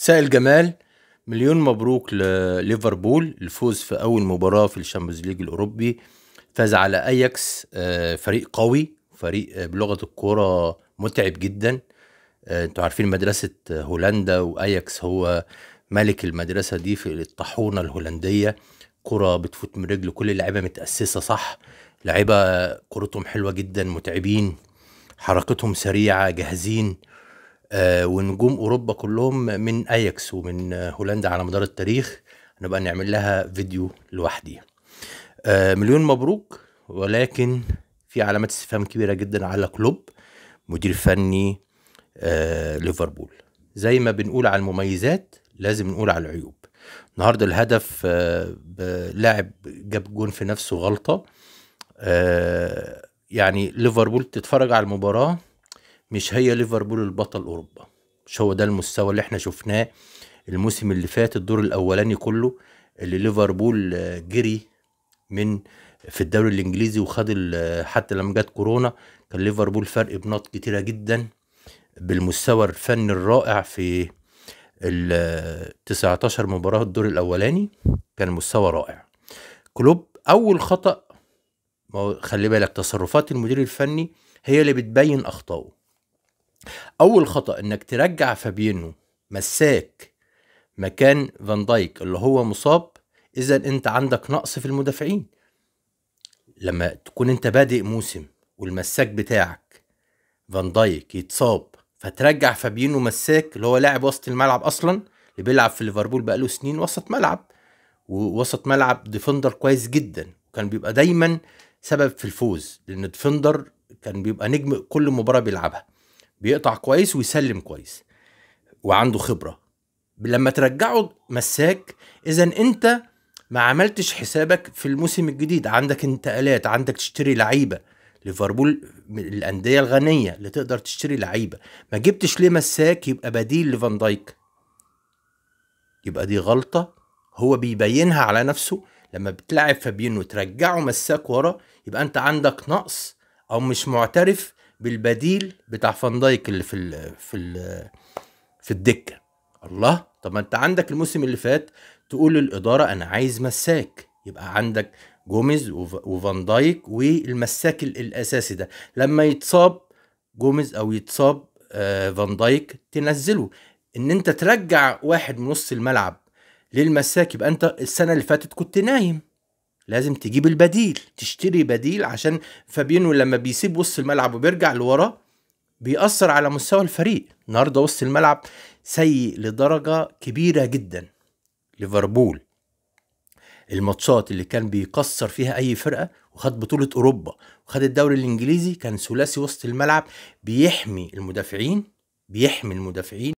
سائل جمال مليون مبروك لليفربول الفوز في اول مباراه في الشامبيونز ليج الاوروبي فاز على اياكس آه، فريق قوي فريق آه، بلغه الكوره متعب جدا آه، انتوا عارفين مدرسه هولندا واياكس هو ملك المدرسه دي في الطاحونه الهولنديه كرة بتفوت من رجل كل اللعيبه متاسسه صح لعيبه كرتهم حلوه جدا متعبين حركتهم سريعه جاهزين آه، ونجوم اوروبا كلهم من اياكس ومن آه، هولندا على مدار التاريخ هنبقى نعمل لها فيديو لوحدي آه، مليون مبروك ولكن في علامات استفهام كبيره جدا على كلوب مدير فني ليفربول زي ما بنقول على المميزات لازم نقول على العيوب النهارده الهدف لاعب جاب جون في نفسه غلطه يعني ليفربول تتفرج على المباراه مش هي ليفربول البطل اوروبا مش هو ده المستوى اللي احنا شفناه الموسم اللي فات الدور الاولاني كله اللي ليفربول جري من في الدوري الانجليزي وخد حتى لما جت كورونا كان ليفربول فرق بنقط كتيره جدا بالمستوى الفني الرائع في ال 19 مباراه الدور الاولاني كان مستوى رائع كلوب اول خطا خلي بالك تصرفات المدير الفني هي اللي بتبين اخطائه اول خطا انك ترجع فابينو مساك مكان فان دايك اللي هو مصاب اذا انت عندك نقص في المدافعين لما تكون انت بادئ موسم والمساك بتاعك فان دايك يتصاب فترجع فابينو مساك اللي هو لاعب وسط الملعب اصلا اللي بيلعب في ليفربول بقاله سنين وسط ملعب ووسط ملعب ديفندر كويس جدا وكان بيبقى دايما سبب في الفوز لان ديفندر كان بيبقى نجم كل مباراه بيلعبها بيقطع كويس ويسلم كويس وعنده خبره لما ترجعه مساك اذا انت ما عملتش حسابك في الموسم الجديد عندك انتقالات عندك تشتري لعيبه ليفربول الانديه الغنيه اللي تقدر تشتري لعيبه ما جبتش ليه مساك يبقى بديل لفان دايك يبقى دي غلطه هو بيبينها على نفسه لما بتلعب فابينو ترجعه مساك ورا يبقى انت عندك نقص او مش معترف بالبديل بتاع فان دايك اللي في الـ في الـ في الدكه الله طب ما انت عندك الموسم اللي فات تقول للاداره انا عايز مساك يبقى عندك جوميز وفان دايك والمساك الاساسي ده لما يتصاب جوميز او يتصاب آه، فان دايك تنزله ان انت ترجع واحد من نص الملعب للمساك يبقى انت السنه اللي فاتت كنت نايم لازم تجيب البديل تشتري بديل عشان فابينو لما بيسيب وسط الملعب وبيرجع لورا بيأثر على مستوى الفريق النهارده وسط الملعب سيء لدرجة كبيرة جدا ليفربول الماتشات اللي كان بيكسر فيها اي فرقه وخد بطوله اوروبا وخد الدوري الانجليزي كان ثلاثي وسط الملعب بيحمي المدافعين بيحمي المدافعين